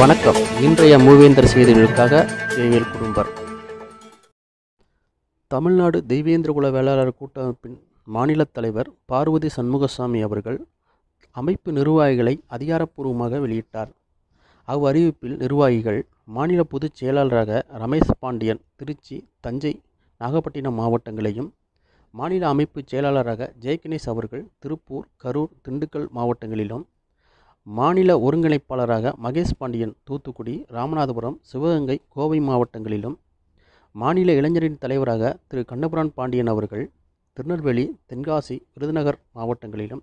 வணக்கம் இன்றைய மூவேந்தர் செய்திகளுக்காக தேவியல் குடும்பர் தமிழ்நாடு தெய்வேந்திரகுல வேளாளர் கூட்டமைப்பின் மாநில தலைவர் பார்வதி சண்முகசாமி அவர்கள் அமைப்பு நிர்வாகிகளை அதிகாரப்பூர்வமாக வெளியிட்டார் அறிவிப்பில் நிர்வாகிகள் மாநில பொதுச் செயலாளராக ரமேஷ் பாண்டியன் திருச்சி தஞ்சை நாகப்பட்டினம் மாவட்டங்களையும் மாநில அமைப்பு செயலாளராக ஜெயகணேஷ் அவர்கள் திருப்பூர் கரூர் திண்டுக்கல் மாவட்டங்களிலும் மாநில ஒருங்கிணைப்பாளராக மகேஷ் பாண்டியன் தூத்துக்குடி ராமநாதபுரம் சிவகங்கை கோவை மாவட்டங்களிலும் மாநில இளைஞரின் தலைவராக திரு கண்ணபுரான் பாண்டியன் அவர்கள் திருநெல்வேலி தென்காசி விருதுநகர் மாவட்டங்களிலும்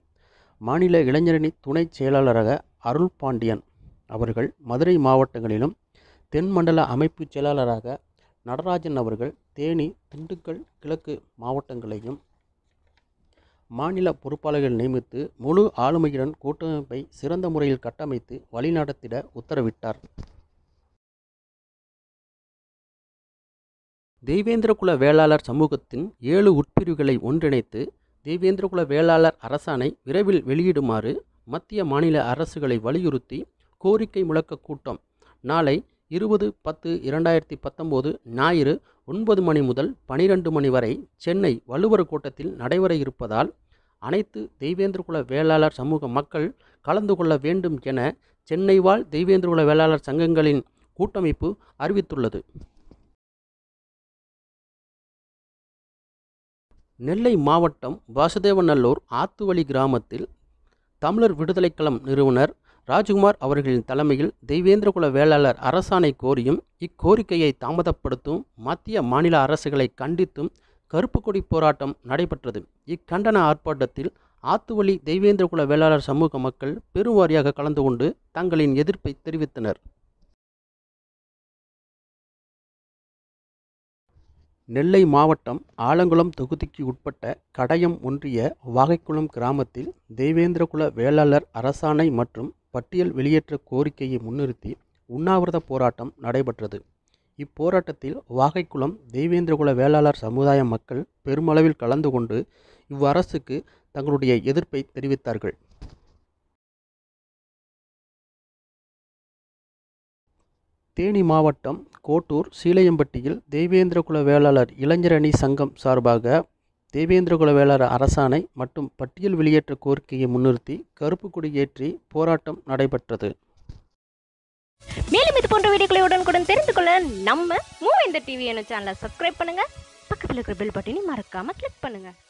மாநில இளைஞரணி துணை செயலாளராக அருள் பாண்டியன் அவர்கள் மதுரை மாவட்டங்களிலும் தென் மண்டல அமைப்பு செயலாளராக நடராஜன் அவர்கள் தேனி திண்டுக்கல் கிழக்கு மாவட்டங்களையும் மாநில பொறுப்பாளர்கள் நியமித்து முழு ஆளுமையுடன் கூட்டமைப்பை சிறந்த முறையில் கட்டமைத்து வழிநடத்திட உத்தரவிட்டார் தேவேந்திரகுல வேளாளர் சமூகத்தின் ஏழு உட்பிரிவுகளை ஒன்றிணைத்து தேவேந்திரகுல வேளாளர் அரசாணை விரைவில் வெளியிடுமாறு மத்திய மாநில அரசுகளை வலியுறுத்தி கோரிக்கை முழக்க கூட்டம் நாளை இருபது பத்து இரண்டாயிரத்தி பத்தொம்போது ஞாயிறு ஒன்பது மணி முதல் பனிரெண்டு மணி வரை சென்னை வள்ளுவர் கூட்டத்தில் நடைபெற இருப்பதால் அனைத்து தெய்வேந்திரகுல வேளாளர் சமூக மக்கள் கலந்து கொள்ள வேண்டும் என சென்னை வாழ் தெய்வேந்திரகுல வேளாளர் சங்கங்களின் கூட்டமைப்பு அறிவித்துள்ளது நெல்லை மாவட்டம் வாசுதேவநல்லூர் ஆத்துவழி கிராமத்தில் தமிழர் விடுதலைக்களம் நிறுவனர் ராஜ்குமார் அவர்களின் தலைமையில் தெய்வேந்திரகுல வேளாளர் அரசாணை கோரியும் இக்கோரிக்கையை தாமதப்படுத்தும் மத்திய மாநில அரசுகளை கண்டித்தும் கருப்பு கொடி போராட்டம் நடைபெற்றது இக்கண்டன ஆர்ப்பாட்டத்தில் ஆத்துவழி தெய்வேந்திரகுல வேளாளர் சமூக மக்கள் பெருவாரியாக கலந்து கொண்டு தங்களின் எதிர்ப்பை தெரிவித்தனர் நெல்லை மாவட்டம் ஆலங்குளம் தொகுதிக்கு உட்பட்ட கடையம் ஒன்றிய வாகைக்குளம் கிராமத்தில் தெய்வேந்திரகுல வேளாளர் அரசாணை மற்றும் பட்டியல் வெளியேற்ற கோரிக்கையை முன்னிறுத்தி உண்ணாவிரத போராட்டம் நடைபெற்றது இப்போராட்டத்தில் வாகைக்குளம் தெய்வேந்திரகுல வேளாளர் சமுதாய மக்கள் பெருமளவில் கலந்து கொண்டு இவ்வரசுக்கு தங்களுடைய எதிர்ப்பை தெரிவித்தார்கள் தேனி மாவட்டம் கோட்டூர் சீலையம்பட்டியில் தெய்வேந்திரகுல வேளாளர் இளைஞரணி சங்கம் சார்பாக தேவேந்திரகுல வேளார் அரசாணை மற்றும் பட்டியல் வெளியேற்ற கோரிக்கையை முன்னிறுத்தி கருப்பு கொடி ஏற்றி போராட்டம் நடைபெற்றது மேலும் இது போன்ற வீடியோக்களை உடனுக்குடன் தெரிந்து கொள்ள நம்ம மூவேந்த டிவி என்ன சேனலை சப்ஸ்கிரைப் பண்ணுங்க பக்கத்தில் இருக்கிற பெல் பட்டனை மறக்காம கிளிக் பண்ணுங்க